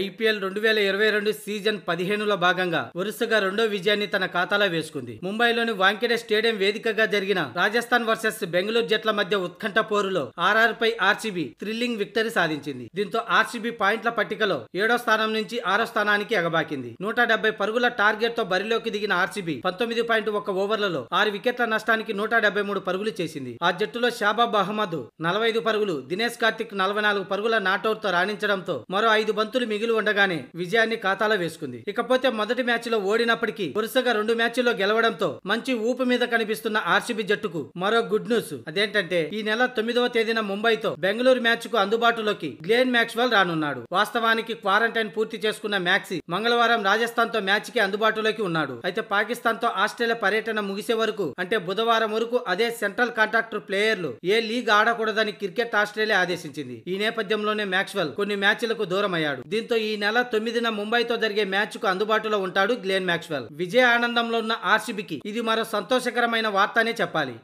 IPL రెండు వేల ఇరవై రెండు సీజన్ పదిహేనులో భాగంగా వరుసగా రెండో విజయాన్ని తన ఖాతాలో వేసుకుంది ముంబైలోని వాంకెడే స్టేడియం వేదికగా జరిగిన రాజస్థాన్ వర్సెస్ బెంగళూరు జట్ల మధ్య ఉత్కంఠ పోరులో ఆర్ఆర్ పై ఆర్సీబీ థ్రిల్లింగ్ విక్టరీ సాధించింది దీంతో ఆర్సీబీ పాయింట్ల పట్టికలో ఏడో స్థానం నుంచి ఆరో స్థానానికి ఎగబాకింది నూట డెబ్బై పరుగుల టార్గెట్ తో బరిలోకి దిగిన ఆర్సీబీ పంతొమ్మిది పాయింట్ ఒక్క ఓవర్లలో ఆరు వికెట్ల నష్టానికి నూట డెబ్బై మూడు పరుగులు చేసింది ఆ జట్టులో షాబాబ్ అహ్మద్ నలభై ఐదు పరుగులు దినేష్ కార్తిక్ నలభై నాలుగు పరుగుల నాట్అవుట్ తో రాణించడంతో మరో ఐదు బంతులు మిగిలి ఉండగానే విజయాన్ని ఖాతాలో వేసుకుంది ఇకపోతే మొదటి మ్యాచ్ లో ఓడినప్పటికీ వరుసగా రెండు మ్యాచ్ల్లో గెలవడంతో మంచి ఊపు మీద కనిపిస్తున్న ఆర్సీబీ జట్టుకు మరో గుడ్ న్యూస్ అదేంటంటే ఈ నెల తొమ్మిదవ తేదీన ముంబైతో బెంగళూరు మ్యాచ్ కు అందుబాటులోకి గ్లేన్ మ్యాక్స్వెల్ రానున్నాడు వాస్తవానికి క్వారంటైన్ పూర్తి చేసుకున్న మ్యాక్సి మంగళవారం రాజస్థాన్ తో మ్యాచ్ కి అందుబాటులోకి ఉన్నాడు అయితే పాకిస్తాన్ తో ఆస్ట్రేలియా పర్యటన ముగిసే వరకు అంటే బుధవారం వరకు అదే సెంట్రల్ కాంట్రాక్టర్ ప్లేయర్లు ఏ లీగ్ ఆడకూడదని క్రికెట్ ఆస్ట్రేలియా ఆదేశించింది ఈ నేపథ్యంలోనే మ్యాక్స్వెల్ కొన్ని మ్యాచ్లకు అయ్యాడు దీంతో దీంతో ఈ నెల తొమ్మిదిన ముంబైతో జరిగే మ్యాచ్ కు అందుబాటులో ఉంటాడు గ్లేన్ మ్యాక్స్వెల్ విజయ ఆనందంలో ఉన్న ఆర్సీబీకి ఇది మరో సంతోషకరమైన వార్త చెప్పాలి